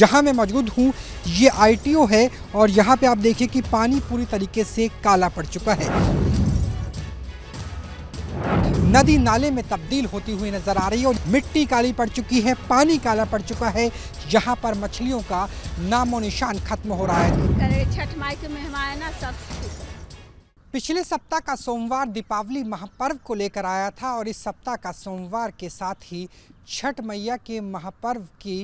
जहां मैं मौजूद हूं ये आईटीओ है और यहां पे आप देखिए कि पानी पूरी तरीके से काला पड़ चुका है नदी नाले में तब्दील होती हुई नजर आ रही है और मिट्टी काली पड़ चुकी है पानी काला पड़ चुका है यहाँ पर मछलियों का नामो निशान खत्म हो रहा है छठ माई के मेहमान पिछले सप्ताह का सोमवार दीपावली महापर्व को लेकर आया था और इस सप्ताह का सोमवार के साथ ही छठ मैया के महापर्व की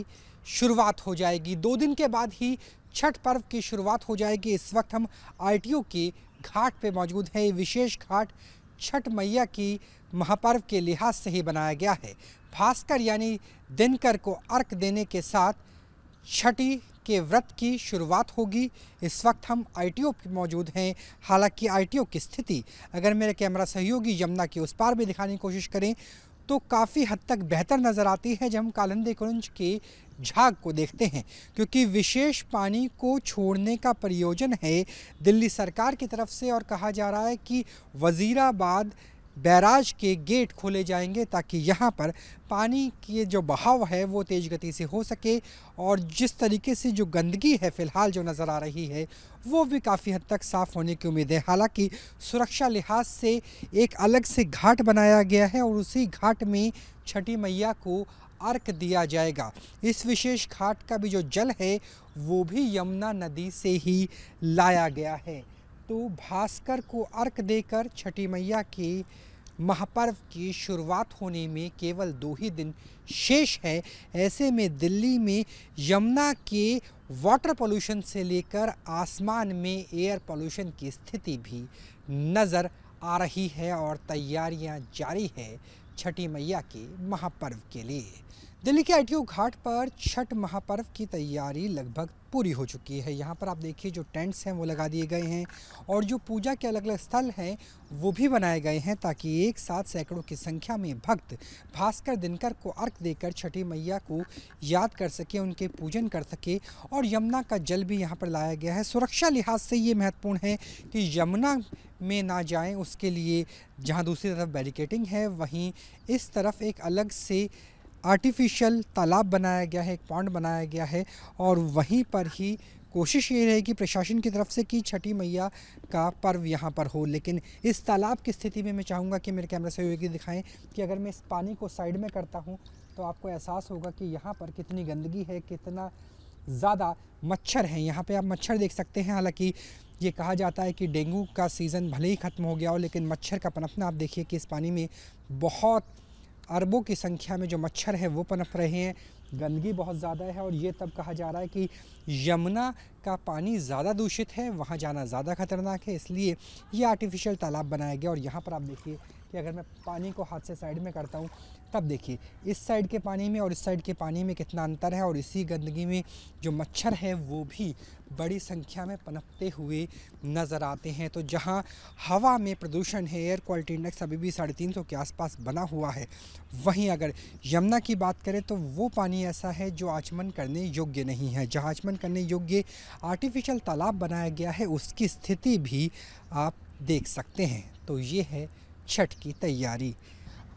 शुरुआत हो जाएगी दो दिन के बाद ही छठ पर्व की शुरुआत हो जाएगी इस वक्त हम आरटीओ के घाट पे मौजूद हैं ये विशेष घाट छठ मैया की महापर्व के लिहाज से ही बनाया गया है भास्कर यानी दिनकर को अर्क देने के साथ छठी के व्रत की शुरुआत होगी इस वक्त हम आईटीओ मौजूद हैं हालांकि आईटीओ की स्थिति अगर मेरे कैमरा सहयोगी यमुना के उस पार भी दिखाने की कोशिश करें तो काफ़ी हद तक बेहतर नज़र आती है जब हम कालंदे कुंज के झाग को देखते हैं क्योंकि विशेष पानी को छोड़ने का प्रयोजन है दिल्ली सरकार की तरफ से और कहा जा रहा है कि वज़ीराबाद बैराज के गेट खोले जाएंगे ताकि यहाँ पर पानी के जो बहाव है वो तेज़ गति से हो सके और जिस तरीके से जो गंदगी है फ़िलहाल जो नज़र आ रही है वो भी काफ़ी हद तक साफ़ होने की उम्मीद है हालांकि सुरक्षा लिहाज से एक अलग से घाट बनाया गया है और उसी घाट में छठी मैया को अर्क दिया जाएगा इस विशेष घाट का भी जो जल है वो भी यमुना नदी से ही लाया गया है तो भास्कर को अर्क देकर छठी मैया के महापर्व की शुरुआत होने में केवल दो ही दिन शेष है ऐसे में दिल्ली में यमुना के वाटर पोल्यूशन से लेकर आसमान में एयर पोल्यूशन की स्थिति भी नज़र आ रही है और तैयारियां जारी है छठी मैया के महापर्व के लिए दिल्ली के आईटीओ घाट पर छठ महापर्व की तैयारी लगभग पूरी हो चुकी है यहाँ पर आप देखिए जो टेंट्स हैं वो लगा दिए गए हैं और जो पूजा के अलग अलग स्थल हैं वो भी बनाए गए हैं ताकि एक साथ सैकड़ों की संख्या में भक्त भास्कर दिनकर को अर्घ देकर छठी मैया को याद कर सके उनके पूजन कर सके और यमुना का जल भी यहाँ पर लाया गया है सुरक्षा लिहाज से ये महत्वपूर्ण है कि यमुना में ना जाए उसके लिए जहाँ दूसरी तरफ बैरिकेटिंग है वहीं इस तरफ एक अलग से आर्टिफिशियल तालाब बनाया गया है एक पॉन्ड बनाया गया है और वहीं पर ही कोशिश ये रहेगी प्रशासन की तरफ से कि छठी मैया का पर्व यहाँ पर हो लेकिन इस तालाब की स्थिति में मैं चाहूँगा कि मेरे कैमरा सहयोगी दिखाएं कि अगर मैं इस पानी को साइड में करता हूँ तो आपको एहसास होगा कि यहाँ पर कितनी गंदगी है कितना ज़्यादा मच्छर हैं यहाँ पे आप मच्छर देख सकते हैं हालांकि ये कहा जाता है कि डेंगू का सीज़न भले ही ख़त्म हो गया हो लेकिन मच्छर का पनपना आप देखिए कि इस पानी में बहुत अरबों की संख्या में जो मच्छर हैं वो पनप रहे हैं गंदगी बहुत ज़्यादा है और ये तब कहा जा रहा है कि यमुना का पानी ज़्यादा दूषित है वहाँ जाना ज़्यादा खतरनाक है इसलिए ये आर्टिफिशियल तालाब बनाया गया और यहाँ पर आप देखिए कि अगर मैं पानी को हाथ से साइड में करता हूँ तब देखिए इस साइड के पानी में और इस साइड के पानी में कितना अंतर है और इसी गंदगी में जो मच्छर है वो भी बड़ी संख्या में पनपते हुए नज़र आते हैं तो जहाँ हवा में प्रदूषण है एयर क्वालिटी इंडेक्स अभी भी साढ़े तीन सौ के आसपास बना हुआ है वहीं अगर यमुना की बात करें तो वो पानी ऐसा है जो आचमन करने योग्य नहीं है जहाँ आचमन करने योग्य आर्टिफिशियल तालाब बनाया गया है उसकी स्थिति भी आप देख सकते हैं तो ये है छठ की तैयारी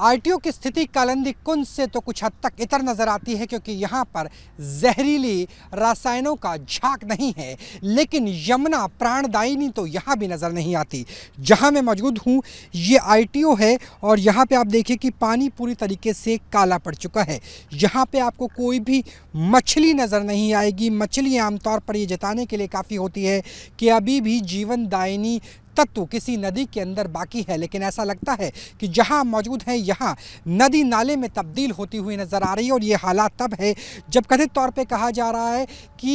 आरटीओ की स्थिति कालंदी कुंज से तो कुछ हद तक इतर नज़र आती है क्योंकि यहाँ पर जहरीली रसायनों का झाक नहीं है लेकिन यमुना प्राणदायिनी तो यहाँ भी नज़र नहीं आती जहाँ मैं मौजूद हूँ ये आरटीओ है और यहाँ पे आप देखिए कि पानी पूरी तरीके से काला पड़ चुका है यहाँ पे आपको कोई भी मछली नज़र नहीं आएगी मछली आमतौर पर ये जताने के लिए काफ़ी होती है कि अभी भी जीवन दायिनी तत्व किसी नदी के अंदर बाकी है लेकिन ऐसा लगता है कि जहाँ मौजूद है यहाँ नदी नाले में तब्दील होती हुई नज़र आ रही है और ये हालात तब है जब कथित तौर पर कहा जा रहा है कि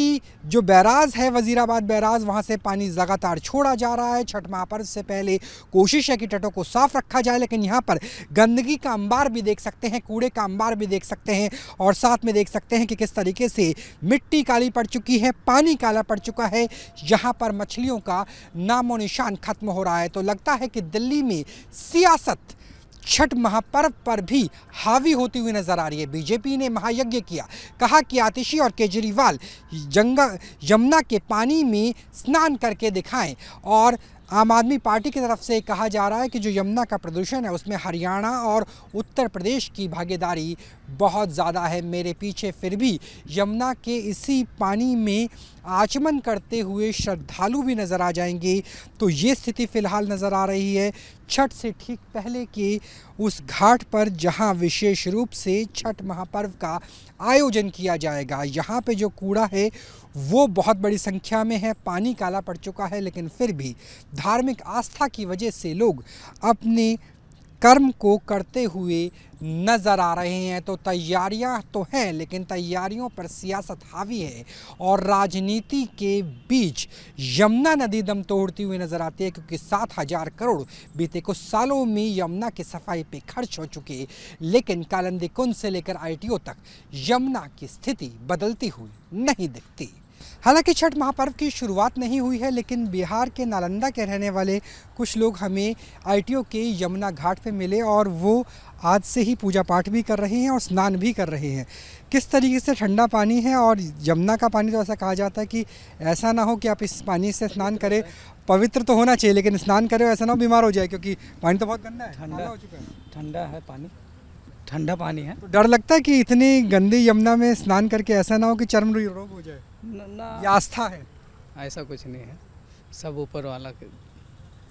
जो बैराज है वजीराबाद बैराज वहाँ से पानी लगातार छोड़ा जा रहा है छठ महापर्व से पहले कोशिश है कि तटों को साफ रखा जाए लेकिन यहाँ पर गंदगी का अंबार भी देख सकते हैं कूड़े का अंबार भी देख सकते हैं और साथ में देख सकते हैं कि किस तरीके से मिट्टी काली पड़ चुकी है पानी काला पड़ चुका है यहाँ पर मछलियों का नामो निशान खत्म हो रहा है तो लगता है कि दिल्ली में सियासत छठ महापर्व पर भी हावी होती हुई नजर आ रही है बीजेपी ने महायज्ञ किया कहा कि आतिशी और केजरीवाल जंगा यमुना के पानी में स्नान करके दिखाएं और आम आदमी पार्टी की तरफ से कहा जा रहा है कि जो यमुना का प्रदूषण है उसमें हरियाणा और उत्तर प्रदेश की भागीदारी बहुत ज़्यादा है मेरे पीछे फिर भी यमुना के इसी पानी में आचमन करते हुए श्रद्धालु भी नज़र आ जाएंगे तो ये स्थिति फ़िलहाल नज़र आ रही है छठ से ठीक पहले के उस घाट पर जहां विशेष रूप से छठ महापर्व का आयोजन किया जाएगा यहां पे जो कूड़ा है वो बहुत बड़ी संख्या में है पानी काला पड़ चुका है लेकिन फिर भी धार्मिक आस्था की वजह से लोग अपने कर्म को करते हुए नज़र आ रहे हैं तो तैयारियां तो हैं लेकिन तैयारियों पर सियासत हावी है और राजनीति के बीच यमुना नदी दम तोड़ती हुई नज़र आती है क्योंकि सात हज़ार करोड़ बीते कुछ सालों में यमुना की सफाई पे खर्च हो चुके लेकिन कालंदी कुंज से लेकर आईटीओ तक यमुना की स्थिति बदलती हुई नहीं दिखती हालांकि छठ महापर्व की शुरुआत नहीं हुई है लेकिन बिहार के नालंदा के रहने वाले कुछ लोग हमें आईटीओ के यमुना घाट पे मिले और वो आज से ही पूजा पाठ भी कर रहे हैं और स्नान भी कर रहे हैं किस तरीके से ठंडा पानी है और यमुना का पानी तो ऐसा कहा जाता है कि ऐसा ना हो कि आप इस पानी से स्नान करें पवित्र तो होना चाहिए लेकिन स्नान करें ऐसा ना हो बीमार हो जाए क्योंकि पानी तो बहुत गंदा है ठंडा हो चुका है ठंडा है पानी ठंडा पानी है तो डर लगता है कि इतनी गंदी यमुना में स्नान करके ऐसा ना हो कि चर्म रोग हो जाए न, आस्था है ऐसा कुछ नहीं है सब ऊपर वाला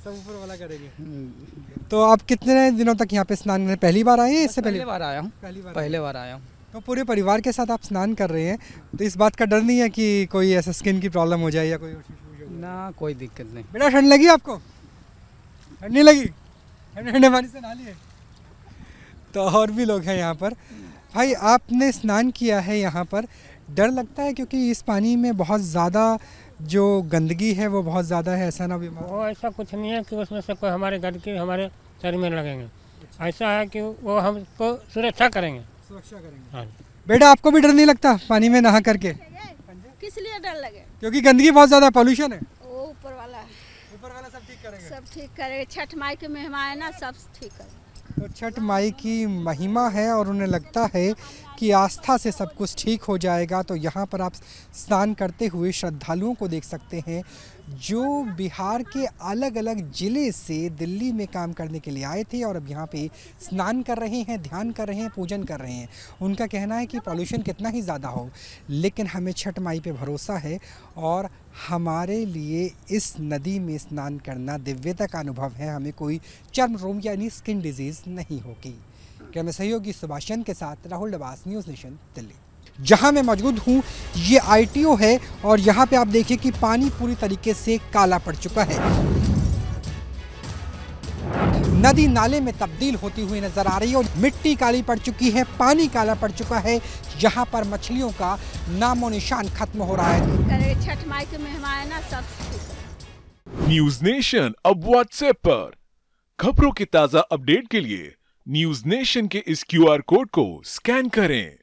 सब ऊपर वाला करेंगे हम्म। तो आप कितने दिनों तक यहाँ पे स्नान में पहली बार आए हैं इससे पहले बार आया हूँ पहली बार पहले बार आया हूँ तो पूरे परिवार के साथ आप स्नान कर रहे हैं तो इस बात का डर नहीं है कि कोई ऐसा स्किन की प्रॉब्लम हो जाए या कोई ना कोई दिक्कत नहीं बेटा ठंड लगी आपको ठंड नहीं लगी ठंडे ठंडे पानी से नाली है तो और भी लोग हैं यहाँ पर भाई आपने स्नान किया है यहाँ पर डर लगता है क्योंकि इस पानी में बहुत ज़्यादा जो गंदगी है वो बहुत ज़्यादा है ऐसा ना बीमार वो ऐसा कुछ नहीं है कि उसमें से कोई हमारे गंदगी हमारे शरीर में लगेंगे ऐसा है कि वो हमको सुरक्षा करेंगे सुरक्षा करेंगे हाँ बेटा आपको भी डर नहीं लगता पानी में नहा करके किस लिए डर लगे क्योंकि गंदगी बहुत ज़्यादा पॉल्यूशन है ऊपर वाला ऊपर वाला सब ठीक करेगा सब ठीक करेगा छठ माई के मेहमान है ना सब ठीक करेगा तो छठ माई की महिमा है और उन्हें लगता है कि आस्था से सब कुछ ठीक हो जाएगा तो यहाँ पर आप स्नान करते हुए श्रद्धालुओं को देख सकते हैं जो बिहार के अलग अलग ज़िले से दिल्ली में काम करने के लिए आए थे और अब यहाँ पे स्नान कर रहे हैं ध्यान कर रहे हैं पूजन कर रहे हैं उनका कहना है कि पॉल्यूशन कितना ही ज़्यादा हो लेकिन हमें छठ माई पे भरोसा है और हमारे लिए इस नदी में स्नान करना दिव्यता का अनुभव है हमें कोई चर्म रोम यानी स्किन डिजीज़ नहीं होगी क्या मैं सहयोगी चंद के साथ राहुल डबास न्यूज़ नेशन दिल्ली जहां मैं मौजूद हूं ये आईटीओ है और यहां पे आप देखिए कि पानी पूरी तरीके से काला पड़ चुका है नदी नाले में तब्दील होती हुई नजर आ रही है और मिट्टी काली पड़ चुकी है पानी काला पड़ चुका है यहाँ पर मछलियों का नामो निशान खत्म हो रहा है छठ माई के मेहमान सब न्यूज नेशन अब व्हाट्सएप पर खबरों के ताजा अपडेट के लिए न्यूज नेशन के इस क्यूआर कोड को स्कैन करें